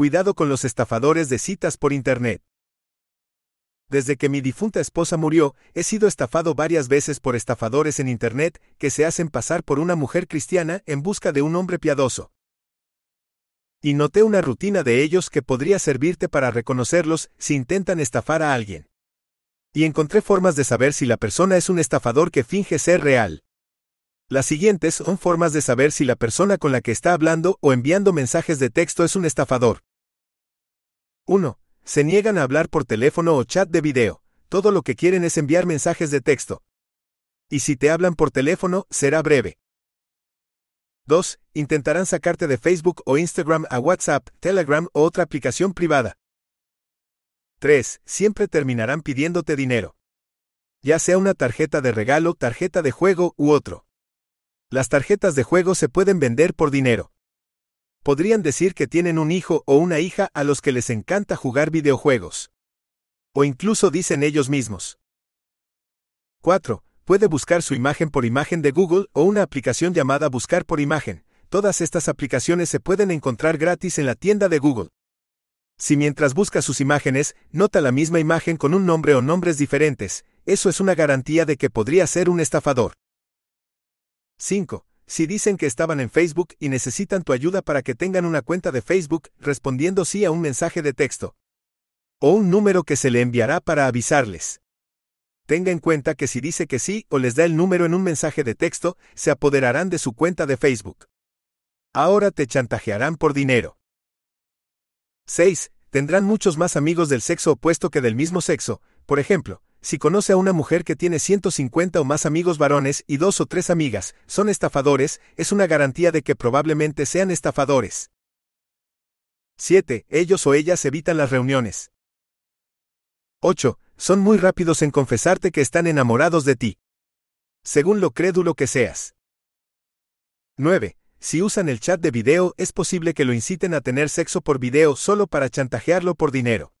Cuidado con los estafadores de citas por Internet. Desde que mi difunta esposa murió, he sido estafado varias veces por estafadores en Internet que se hacen pasar por una mujer cristiana en busca de un hombre piadoso. Y noté una rutina de ellos que podría servirte para reconocerlos si intentan estafar a alguien. Y encontré formas de saber si la persona es un estafador que finge ser real. Las siguientes son formas de saber si la persona con la que está hablando o enviando mensajes de texto es un estafador. 1. Se niegan a hablar por teléfono o chat de video. Todo lo que quieren es enviar mensajes de texto. Y si te hablan por teléfono, será breve. 2. Intentarán sacarte de Facebook o Instagram a WhatsApp, Telegram o otra aplicación privada. 3. Siempre terminarán pidiéndote dinero. Ya sea una tarjeta de regalo, tarjeta de juego u otro. Las tarjetas de juego se pueden vender por dinero podrían decir que tienen un hijo o una hija a los que les encanta jugar videojuegos. O incluso dicen ellos mismos. 4. Puede buscar su imagen por imagen de Google o una aplicación llamada Buscar por imagen. Todas estas aplicaciones se pueden encontrar gratis en la tienda de Google. Si mientras busca sus imágenes, nota la misma imagen con un nombre o nombres diferentes, eso es una garantía de que podría ser un estafador. 5. Si dicen que estaban en Facebook y necesitan tu ayuda para que tengan una cuenta de Facebook respondiendo sí a un mensaje de texto. O un número que se le enviará para avisarles. Tenga en cuenta que si dice que sí o les da el número en un mensaje de texto, se apoderarán de su cuenta de Facebook. Ahora te chantajearán por dinero. 6. Tendrán muchos más amigos del sexo opuesto que del mismo sexo, por ejemplo, si conoce a una mujer que tiene 150 o más amigos varones y dos o tres amigas, son estafadores, es una garantía de que probablemente sean estafadores. 7. Ellos o ellas evitan las reuniones. 8. Son muy rápidos en confesarte que están enamorados de ti. Según lo crédulo que seas. 9. Si usan el chat de video, es posible que lo inciten a tener sexo por video solo para chantajearlo por dinero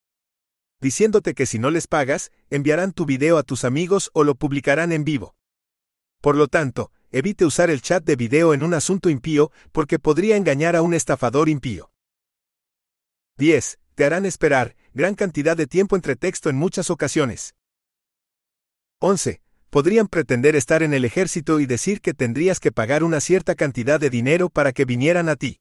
diciéndote que si no les pagas, enviarán tu video a tus amigos o lo publicarán en vivo. Por lo tanto, evite usar el chat de video en un asunto impío porque podría engañar a un estafador impío. 10. Te harán esperar gran cantidad de tiempo entre texto en muchas ocasiones. 11. Podrían pretender estar en el ejército y decir que tendrías que pagar una cierta cantidad de dinero para que vinieran a ti.